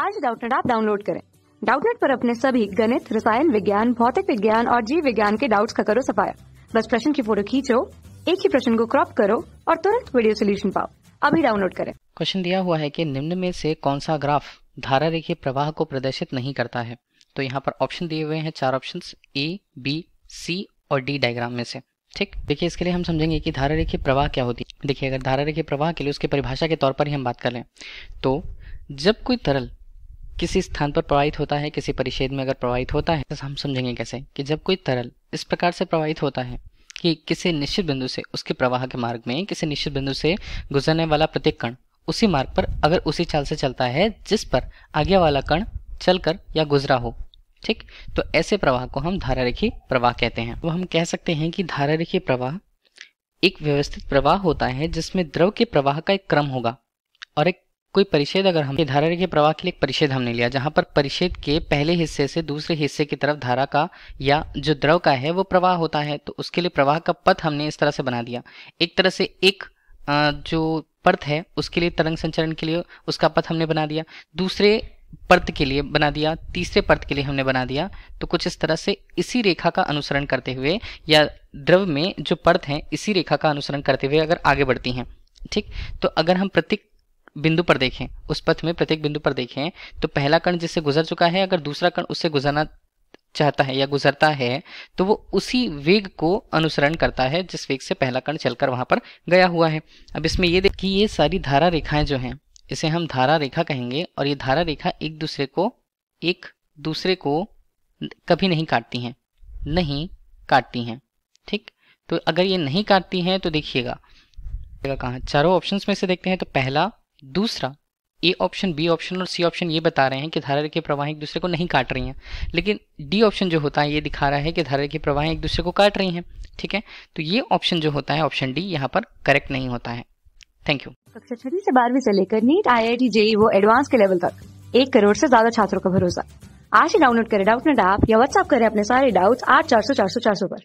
आज डाउटनेट आप डाउनलोड करें डाउटनेट पर अपने सभी गणित रसायन विज्ञान भौतिक विज्ञान और जीव विज्ञान के डाउट्स का करो सफाया बस प्रश्न की फोटो खींचो एक ही प्रश्न को क्रॉप करो और तुरंत वीडियो सोल्यूशन पाओ अभी डाउनलोड करें क्वेश्चन दिया हुआ है कि निम्न में से कौन सा ग्राफ धारा रेखी प्रवाह को प्रदर्शित नहीं करता है तो यहाँ पर ऑप्शन दिए हुए हैं चार ऑप्शन ए बी सी और डी डायग्राम में से ठीक देखिए इसके लिए हम समझेंगे कि धारा रेखी प्रवाह क्या होती है देखिए अगर धारा रेखी प्रवाह के लिए उसके परिभाषा के तौर पर ही हम बात कर लें तो जब कोई तरल किसी स्थान पर प्रवाहित होता है किसी परिच्छेद में अगर प्रवाहित होता है तो हम समझेंगे कैसे कि जब कोई तरल इस प्रकार से प्रवाहित होता है कि किसी निश्चित बिंदु से उसके प्रवाह के मार्ग में किसी निश्चित बिंदु से गुजरने वाला प्रत्येक कण उसी मार्ग पर अगर उसी चाल से चलता है जिस पर आगे वाला कण चलकर या गुजरा हो ठीक तो ऐसे प्रवाह को हम धारारेखी प्रवाह कहते हैं तो हम कह सकते हैं कि धारारेखी प्रवाह एक व्यवस्थित प्रवाह होता है जिसमें द्रव के प्रवाह का एक क्रम होगा और एक कोई परिषेद अगर हम धारा रेखीय प्रवाह के लिए एक परिषेद हमने लिया जहां पर परिषेद के पहले हिस्से से दूसरे हिस्से की तरफ धारा का या जो द्रव का है वो प्रवाह होता है तो उसके लिए प्रवाह का पथ हमने इस तरह से बना दिया एक तरह से एक जो पर्थ है उसके लिए तरंग संचरण के लिए उसका पथ हमने बना दिया दूसरे पर्थ के लिए बना दिया तीसरे पर्थ के लिए हमने बना दिया तो कुछ इस तरह से इसी रेखा का अनुसरण करते हुए या द्रव में जो पर्थ हैं इसी रेखा का अनुसरण करते हुए अगर आगे बढ़ती हैं ठीक तो अगर हम प्रत्येक बिंदु पर देखें उस पथ में प्रत्येक बिंदु पर देखें तो पहला कण जिससे गुजर चुका है अगर दूसरा कण उससे गुजरना चाहता है या गुजरता है तो वो उसी वेग को अनुसरण करता है जिस वेग से पहला कण चलकर वहां पर गया हुआ है अब इसमें ये देखिए ये सारी धारा रेखाएं जो हैं इसे हम धारा रेखा कहेंगे और ये धारा रेखा एक दूसरे को एक दूसरे को कभी नहीं काटती हैं नहीं काटती हैं ठीक तो अगर ये नहीं काटती हैं तो देखिएगा कहा चारों ऑप्शंस में से देखते हैं तो पहला दूसरा ए ऑप्शन बी ऑप्शन और सी ऑप्शन ये बता रहे हैं कि धारा के प्रवाह एक दूसरे को नहीं काट रही हैं लेकिन डी ऑप्शन जो होता है ये दिखा रहा है कि धारा की प्रवाह एक दूसरे को काट रही हैं ठीक है तो ये ऑप्शन जो होता है ऑप्शन डी यहाँ पर करेक्ट नहीं होता है थैंक यू कक्षा छठी से बारहवीं से लेकर NEET I I T JEE वो एडवांस के लेवल तक एक करोड़ से ज्यादा छात्रों का भरोसा आज ही डाउनलोड करें डाउट नेट ऐप या व्हाट्सअप करें अपने सारे डाउट्स आठ चार सौ चार सौ चार सौ पर